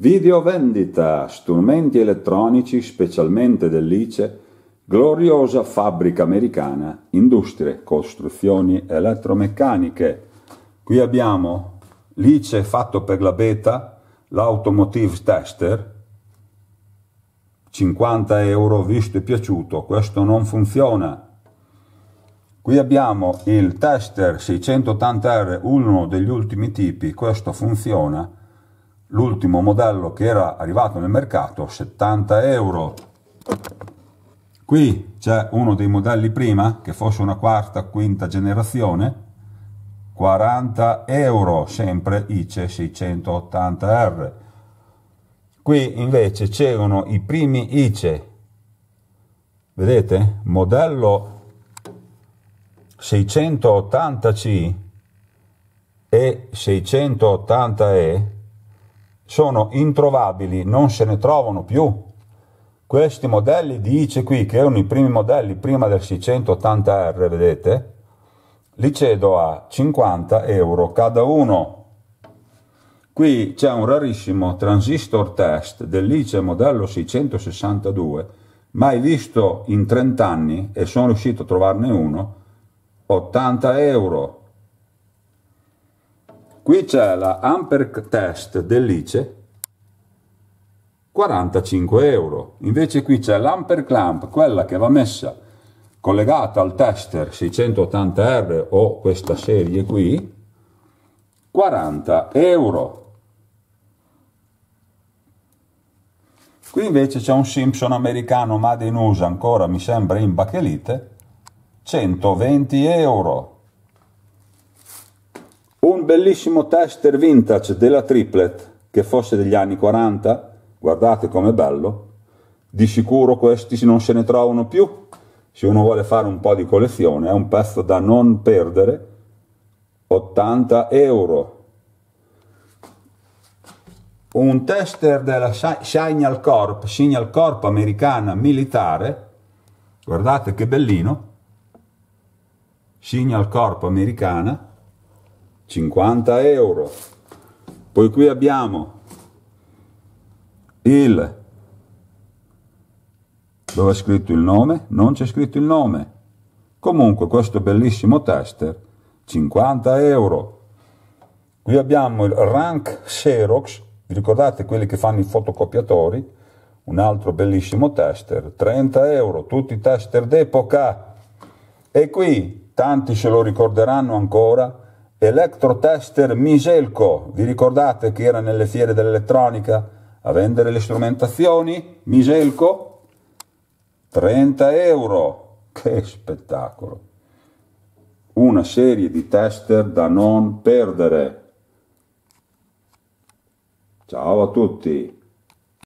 Videovendita, strumenti elettronici specialmente dell'ICE, gloriosa fabbrica americana, industrie, costruzioni elettromeccaniche. Qui abbiamo l'ICE fatto per la beta, l'automotive tester, 50 euro visto e piaciuto, questo non funziona. Qui abbiamo il tester 680R, uno degli ultimi tipi, questo funziona l'ultimo modello che era arrivato nel mercato 70 euro qui c'è uno dei modelli prima che fosse una quarta quinta generazione 40 euro sempre ICE 680R qui invece c'erano i primi ICE vedete modello 680C e 680E sono introvabili, non se ne trovano più. Questi modelli dice qui che erano i primi modelli prima del 680R, vedete? Li cedo a 50 euro cada uno. Qui c'è un rarissimo transistor test dell'ICE modello 662, mai visto in 30 anni e sono riuscito a trovarne uno, 80 euro Qui c'è la Amper Test dell'ICE, 45 euro. Invece qui c'è l'Amper Clamp, quella che va messa collegata al tester 680R o questa serie qui, 40 euro. Qui invece c'è un Simpson americano made in USA ancora, mi sembra, in bachelite, 120 euro. Un bellissimo tester vintage della triplet, che fosse degli anni 40, guardate com'è bello, di sicuro questi non se ne trovano più. Se uno vuole fare un po' di collezione, è un pezzo da non perdere, 80 euro. Un tester della Signal Corp, Signal Corp americana militare, guardate che bellino, Signal Corp americana, 50 euro. Poi qui abbiamo il dove è scritto il nome, non c'è scritto il nome. Comunque questo bellissimo tester 50 euro. Qui abbiamo il Rank Xerox, vi ricordate quelli che fanno i fotocopiatori? Un altro bellissimo tester, 30 euro, tutti tester d'epoca. E qui, tanti se lo ricorderanno ancora, Electrotester Miselco, vi ricordate che era nelle fiere dell'elettronica a vendere le strumentazioni? Miselco? 30 euro, che spettacolo! Una serie di tester da non perdere. Ciao a tutti!